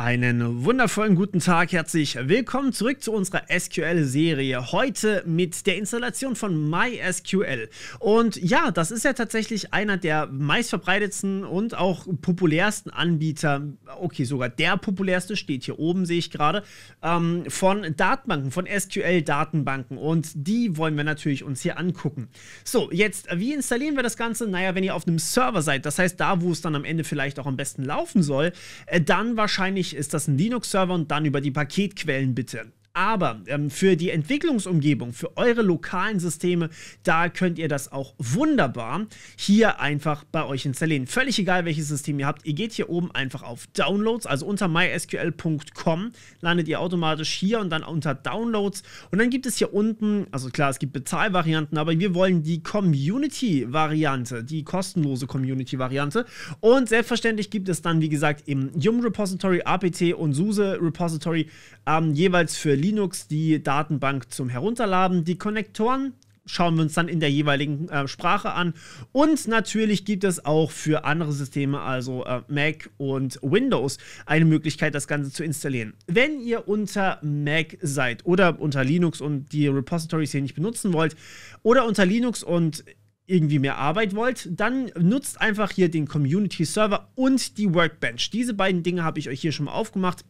Einen wundervollen guten Tag, herzlich willkommen zurück zu unserer SQL-Serie. Heute mit der Installation von MySQL. Und ja, das ist ja tatsächlich einer der meistverbreitetsten und auch populärsten Anbieter, okay, sogar der populärste steht hier oben, sehe ich gerade, ähm, von Datenbanken, von SQL-Datenbanken. Und die wollen wir natürlich uns hier angucken. So, jetzt, wie installieren wir das Ganze? Naja, wenn ihr auf einem Server seid, das heißt da, wo es dann am Ende vielleicht auch am besten laufen soll, äh, dann wahrscheinlich ist das ein Linux-Server? Und dann über die Paketquellen bitte. Aber ähm, für die Entwicklungsumgebung, für eure lokalen Systeme, da könnt ihr das auch wunderbar hier einfach bei euch installieren. Völlig egal, welches System ihr habt. Ihr geht hier oben einfach auf Downloads, also unter mysql.com landet ihr automatisch hier und dann unter Downloads. Und dann gibt es hier unten, also klar, es gibt Bezahlvarianten, aber wir wollen die Community-Variante, die kostenlose Community-Variante. Und selbstverständlich gibt es dann, wie gesagt, im Yum-Repository, APT und SUSE-Repository ähm, jeweils für Linux die Datenbank zum Herunterladen. Die Konnektoren schauen wir uns dann in der jeweiligen äh, Sprache an. Und natürlich gibt es auch für andere Systeme, also äh, Mac und Windows, eine Möglichkeit, das Ganze zu installieren. Wenn ihr unter Mac seid oder unter Linux und die Repositories hier nicht benutzen wollt oder unter Linux und irgendwie mehr Arbeit wollt, dann nutzt einfach hier den Community Server und die Workbench. Diese beiden Dinge habe ich euch hier schon mal aufgemacht.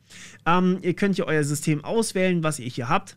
Ähm, ihr könnt hier euer System auswählen, was ihr hier habt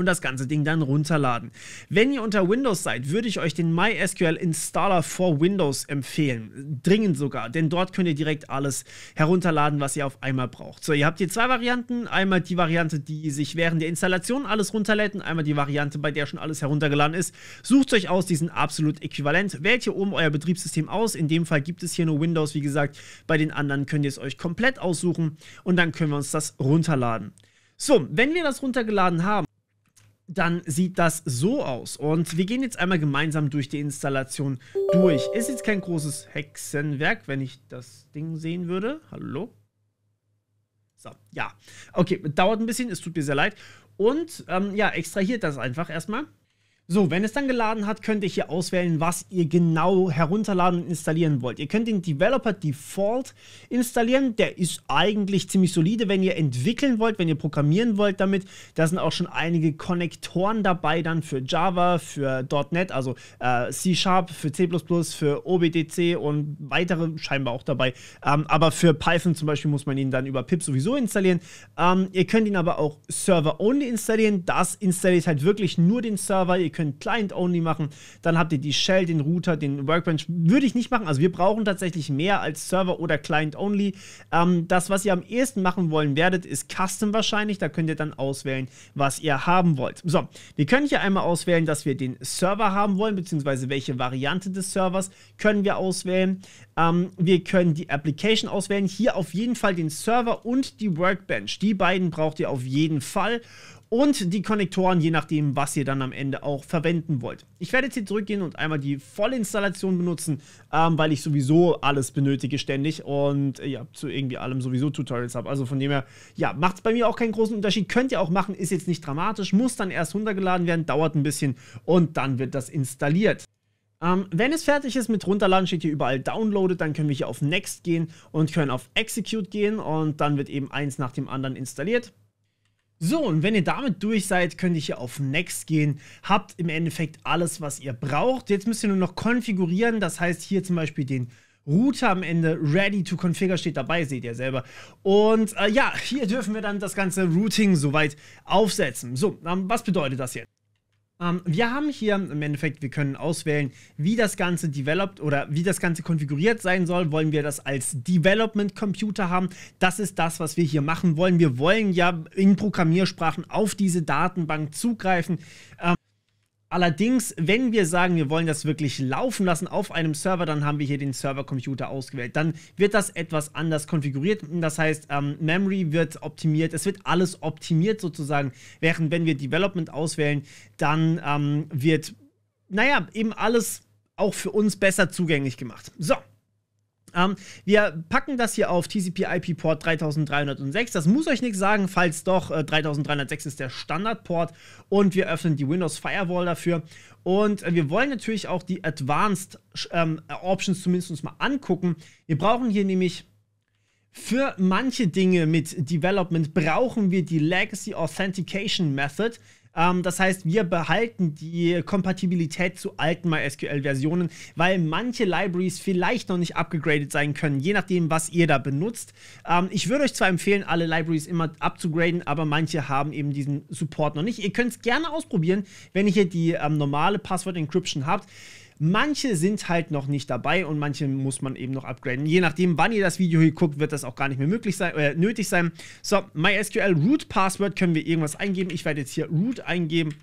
und das ganze Ding dann runterladen. Wenn ihr unter Windows seid, würde ich euch den MySQL Installer for Windows empfehlen. Dringend sogar, denn dort könnt ihr direkt alles herunterladen, was ihr auf einmal braucht. So, ihr habt hier zwei Varianten. Einmal die Variante, die sich während der Installation alles runterlädt und einmal die Variante, bei der schon alles heruntergeladen ist. Sucht euch aus diesen absolut äquivalent. Wählt hier oben euer Betriebssystem aus. In dem Fall gibt es hier nur Windows, wie gesagt. Bei den anderen könnt ihr es euch komplett aussuchen und dann können wir uns das runterladen. So, wenn wir das runtergeladen haben, dann sieht das so aus. Und wir gehen jetzt einmal gemeinsam durch die Installation durch. Ist jetzt kein großes Hexenwerk, wenn ich das Ding sehen würde. Hallo? So, ja. Okay, dauert ein bisschen, es tut mir sehr leid. Und ähm, ja, extrahiert das einfach erstmal. So, wenn es dann geladen hat, könnt ihr hier auswählen, was ihr genau herunterladen und installieren wollt. Ihr könnt den Developer Default installieren, der ist eigentlich ziemlich solide, wenn ihr entwickeln wollt, wenn ihr programmieren wollt damit. Da sind auch schon einige Konnektoren dabei dann für Java, für .NET, also äh, C Sharp, für C++, für OBDC und weitere scheinbar auch dabei. Ähm, aber für Python zum Beispiel muss man ihn dann über PIP sowieso installieren. Ähm, ihr könnt ihn aber auch Server-only installieren. Das installiert halt wirklich nur den Server. Ihr könnt könnt Client-Only machen, dann habt ihr die Shell, den Router, den Workbench. Würde ich nicht machen. Also wir brauchen tatsächlich mehr als Server oder Client-Only. Ähm, das, was ihr am ehesten machen wollen werdet, ist Custom wahrscheinlich. Da könnt ihr dann auswählen, was ihr haben wollt. So, wir können hier einmal auswählen, dass wir den Server haben wollen, beziehungsweise welche Variante des Servers können wir auswählen. Ähm, wir können die Application auswählen. Hier auf jeden Fall den Server und die Workbench. Die beiden braucht ihr auf jeden Fall und die Konnektoren, je nachdem, was ihr dann am Ende auch verwenden wollt. Ich werde jetzt hier zurückgehen und einmal die Vollinstallation benutzen, ähm, weil ich sowieso alles benötige ständig und äh, ja, zu irgendwie allem sowieso Tutorials habe. Also von dem her, ja, macht es bei mir auch keinen großen Unterschied. Könnt ihr auch machen, ist jetzt nicht dramatisch, muss dann erst runtergeladen werden, dauert ein bisschen und dann wird das installiert. Ähm, wenn es fertig ist mit runterladen, steht hier überall downloaded, dann können wir hier auf Next gehen und können auf Execute gehen und dann wird eben eins nach dem anderen installiert. So, und wenn ihr damit durch seid, könnt ihr hier auf Next gehen. Habt im Endeffekt alles, was ihr braucht. Jetzt müsst ihr nur noch konfigurieren. Das heißt, hier zum Beispiel den Router am Ende ready to configure steht dabei, seht ihr selber. Und äh, ja, hier dürfen wir dann das ganze Routing soweit aufsetzen. So, ähm, was bedeutet das jetzt? Ähm, wir haben hier im Endeffekt, wir können auswählen, wie das Ganze developed oder wie das Ganze konfiguriert sein soll. Wollen wir das als Development Computer haben? Das ist das, was wir hier machen wollen. Wir wollen ja in Programmiersprachen auf diese Datenbank zugreifen. Ähm, Allerdings, wenn wir sagen, wir wollen das wirklich laufen lassen auf einem Server, dann haben wir hier den Servercomputer ausgewählt. Dann wird das etwas anders konfiguriert. Das heißt, ähm, Memory wird optimiert. Es wird alles optimiert sozusagen. Während wenn wir Development auswählen, dann ähm, wird, naja, eben alles auch für uns besser zugänglich gemacht. So, ähm, wir packen das hier auf TCP-IP-Port 3306. Das muss euch nichts sagen, falls doch. Äh, 3306 ist der Standard-Port und wir öffnen die Windows Firewall dafür. Und äh, wir wollen natürlich auch die Advanced ähm, Options zumindest mal angucken. Wir brauchen hier nämlich für manche Dinge mit Development brauchen wir die Legacy Authentication Method. Ähm, das heißt, wir behalten die Kompatibilität zu alten MySQL-Versionen, weil manche Libraries vielleicht noch nicht abgegradet sein können, je nachdem, was ihr da benutzt. Ähm, ich würde euch zwar empfehlen, alle Libraries immer abzugraden, aber manche haben eben diesen Support noch nicht. Ihr könnt es gerne ausprobieren, wenn ihr hier die ähm, normale password encryption habt. Manche sind halt noch nicht dabei und manche muss man eben noch upgraden. Je nachdem, wann ihr das Video hier guckt, wird das auch gar nicht mehr möglich sein, äh, nötig sein. So, MySQL Root Password können wir irgendwas eingeben. Ich werde jetzt hier Root eingeben,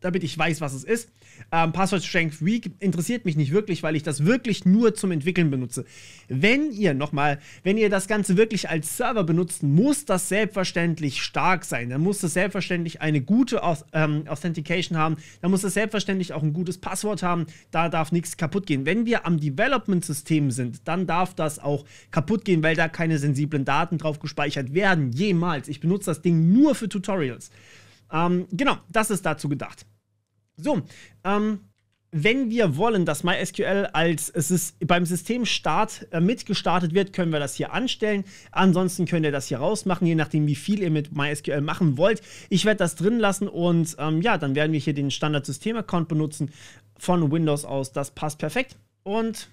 damit ich weiß, was es ist ähm, Password Strength Week interessiert mich nicht wirklich, weil ich das wirklich nur zum Entwickeln benutze. Wenn ihr nochmal, wenn ihr das Ganze wirklich als Server benutzt, muss das selbstverständlich stark sein. Dann muss das selbstverständlich eine gute Auth ähm, Authentication haben. Dann muss das selbstverständlich auch ein gutes Passwort haben. Da darf nichts kaputt gehen. Wenn wir am Development-System sind, dann darf das auch kaputt gehen, weil da keine sensiblen Daten drauf gespeichert werden. Jemals. Ich benutze das Ding nur für Tutorials. Ähm, genau, das ist dazu gedacht. So, ähm, wenn wir wollen, dass MySQL als es ist, beim Systemstart äh, mitgestartet wird, können wir das hier anstellen. Ansonsten könnt ihr das hier rausmachen, je nachdem, wie viel ihr mit MySQL machen wollt. Ich werde das drin lassen und ähm, ja, dann werden wir hier den Standard-System-Account benutzen von Windows aus. Das passt perfekt. Und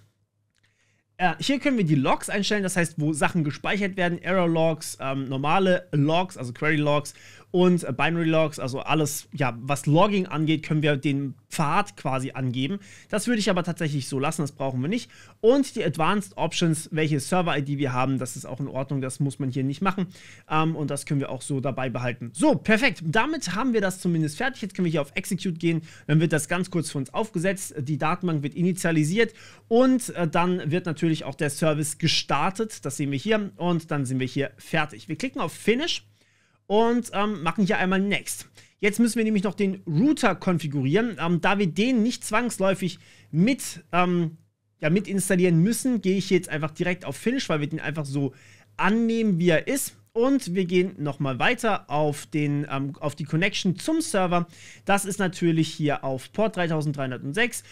äh, hier können wir die Logs einstellen, das heißt, wo Sachen gespeichert werden, Error-Logs, ähm, normale Logs, also Query-Logs und Binary Logs, also alles, ja, was Logging angeht, können wir den Pfad quasi angeben. Das würde ich aber tatsächlich so lassen, das brauchen wir nicht. Und die Advanced Options, welche Server-ID wir haben, das ist auch in Ordnung, das muss man hier nicht machen. Ähm, und das können wir auch so dabei behalten. So, perfekt. Damit haben wir das zumindest fertig. Jetzt können wir hier auf Execute gehen. Dann wird das ganz kurz für uns aufgesetzt. Die Datenbank wird initialisiert und äh, dann wird natürlich auch der Service gestartet. Das sehen wir hier und dann sind wir hier fertig. Wir klicken auf Finish und ähm, machen hier einmal Next. Jetzt müssen wir nämlich noch den Router konfigurieren. Ähm, da wir den nicht zwangsläufig mit, ähm, ja, mit installieren müssen, gehe ich jetzt einfach direkt auf Finish, weil wir den einfach so annehmen, wie er ist. Und wir gehen nochmal weiter auf, den, ähm, auf die Connection zum Server. Das ist natürlich hier auf Port 3306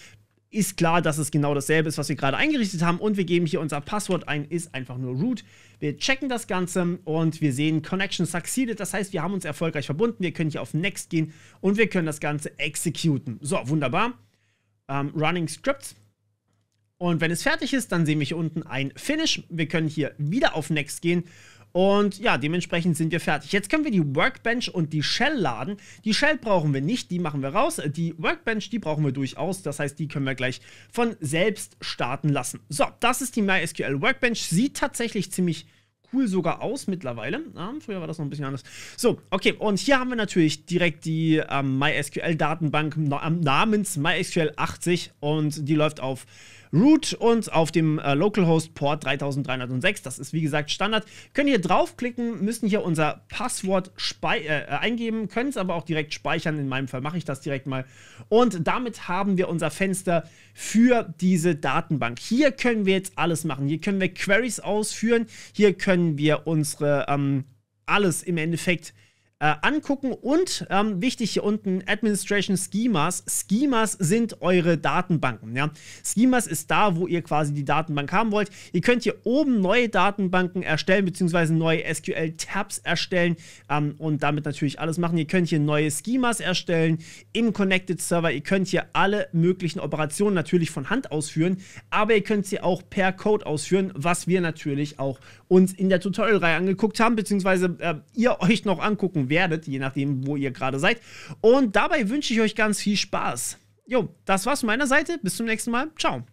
ist klar, dass es genau dasselbe ist, was wir gerade eingerichtet haben. Und wir geben hier unser Passwort ein, ist einfach nur root. Wir checken das Ganze und wir sehen Connection succeeded. Das heißt, wir haben uns erfolgreich verbunden. Wir können hier auf Next gehen und wir können das Ganze executen. So, wunderbar. Ähm, running Script. Und wenn es fertig ist, dann sehen wir hier unten ein Finish. Wir können hier wieder auf Next gehen und ja, dementsprechend sind wir fertig. Jetzt können wir die Workbench und die Shell laden. Die Shell brauchen wir nicht, die machen wir raus. Äh, die Workbench, die brauchen wir durchaus. Das heißt, die können wir gleich von selbst starten lassen. So, das ist die MySQL Workbench. Sieht tatsächlich ziemlich cool sogar aus mittlerweile. Ja, früher war das noch ein bisschen anders. So, okay, und hier haben wir natürlich direkt die ähm, MySQL-Datenbank namens MySQL 80 und die läuft auf Root und auf dem äh, Localhost Port 3306. Das ist wie gesagt Standard. Wir können hier draufklicken, müssen hier unser Passwort äh, eingeben, können es aber auch direkt speichern. In meinem Fall mache ich das direkt mal. Und damit haben wir unser Fenster für diese Datenbank. Hier können wir jetzt alles machen. Hier können wir Queries ausführen. Hier können wir unsere ähm, alles im Endeffekt äh, angucken. Und ähm, wichtig hier unten, Administration Schemas. Schemas sind eure Datenbanken. Ja? Schemas ist da, wo ihr quasi die Datenbank haben wollt. Ihr könnt hier oben neue Datenbanken erstellen, beziehungsweise neue SQL-Tabs erstellen ähm, und damit natürlich alles machen. Ihr könnt hier neue Schemas erstellen im Connected Server. Ihr könnt hier alle möglichen Operationen natürlich von Hand ausführen, aber ihr könnt sie auch per Code ausführen, was wir natürlich auch uns in der Tutorial-Reihe angeguckt haben, beziehungsweise äh, ihr euch noch angucken werdet werdet, je nachdem, wo ihr gerade seid. Und dabei wünsche ich euch ganz viel Spaß. Jo, das war's von meiner Seite. Bis zum nächsten Mal. Ciao.